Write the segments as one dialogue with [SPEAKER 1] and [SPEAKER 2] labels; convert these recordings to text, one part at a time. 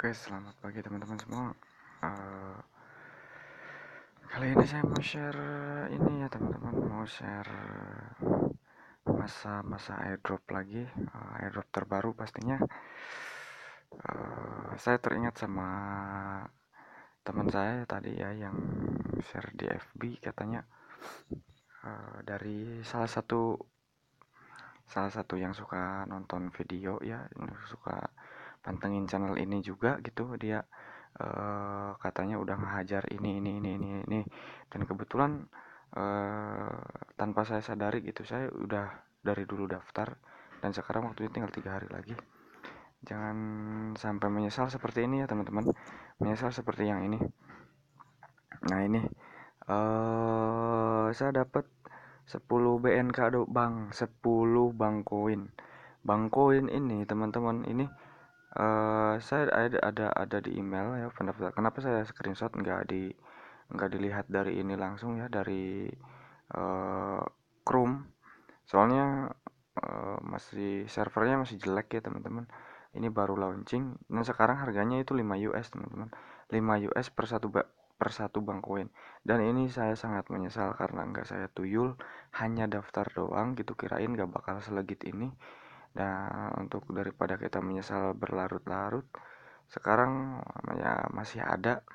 [SPEAKER 1] Oke, selamat pagi teman-teman semua. Uh, kali ini saya mau share ini ya teman-teman, mau share masa-masa airdrop lagi, uh, airdrop terbaru pastinya. Uh, saya teringat sama teman saya tadi ya yang share di FB katanya uh, dari salah satu salah satu yang suka nonton video ya, yang suka pantengin channel ini juga gitu dia uh, katanya udah ngehajar ini ini ini ini ini dan kebetulan uh, tanpa saya sadari gitu saya udah dari dulu daftar dan sekarang waktunya tinggal tiga hari lagi jangan sampai menyesal seperti ini ya teman-teman menyesal seperti yang ini nah ini uh, saya dapat 10 BNK do bang 10 bang koin bang koin ini teman-teman ini Eh, saya ada ada ada di email ya pendaftar kenapa saya screenshot nggak di nggak dilihat dari ini langsung ya, dari, uh, Chrome. Soalnya, uh, masih servernya masih jelek ya teman-teman. Ini baru launching dan sekarang harganya itu $5 teman-teman, $5 per satu ba per bank koin dan ini saya sangat menyesal karena nggak saya tuyul, hanya daftar doang gitu kirain nggak bakal selegit ini. Nah, untuk daripada kita menyesal berlarut-larut sekarang ya masih ada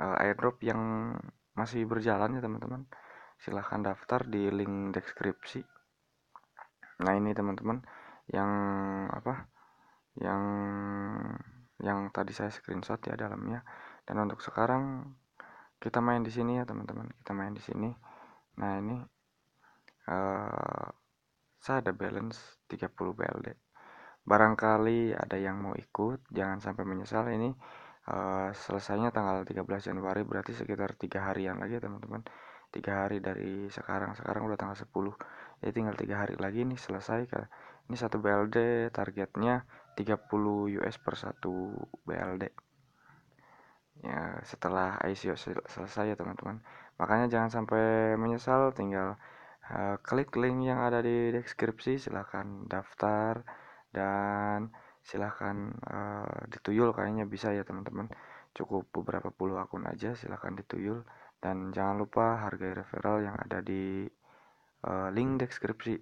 [SPEAKER 1] uh, airdrop yang masih berjalan ya teman-teman silahkan daftar di link deskripsi nah ini teman-teman yang apa yang yang tadi saya screenshot ya dalamnya dan untuk sekarang kita main di sini ya teman-teman kita main di sini nah ini uh, rasa ada balance 30 BLD. Barangkali ada yang mau ikut, jangan sampai menyesal ini uh, selesainya tanggal 13 Januari berarti sekitar tiga harian lagi teman-teman. Tiga hari dari sekarang, sekarang udah tanggal 10. ya tinggal tiga hari lagi nih selesai. Ini satu BLD targetnya 30 US per satu BLD ya setelah ICO selesai ya teman-teman makanya jangan sampai menyesal tinggal Eh, klik link yang ada di deskripsi silahkan daftar dan silahkan uh, dituyul kayaknya bisa ya teman-teman cukup beberapa puluh akun aja silahkan dituyul dan jangan lupa harga referral yang ada di uh, link deskripsi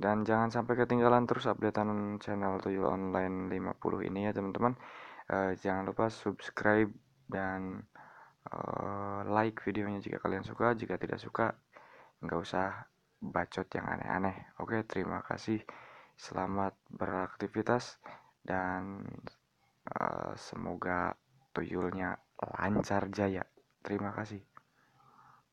[SPEAKER 1] dan jangan sampai ketinggalan terus updatean channel tuyul online 50 ini ya teman-teman uh, jangan lupa subscribe dan uh, like videonya jika kalian suka jika tidak suka nggak usah bacot yang aneh-aneh oke terima kasih selamat beraktivitas dan uh, semoga tuyulnya lancar jaya terima kasih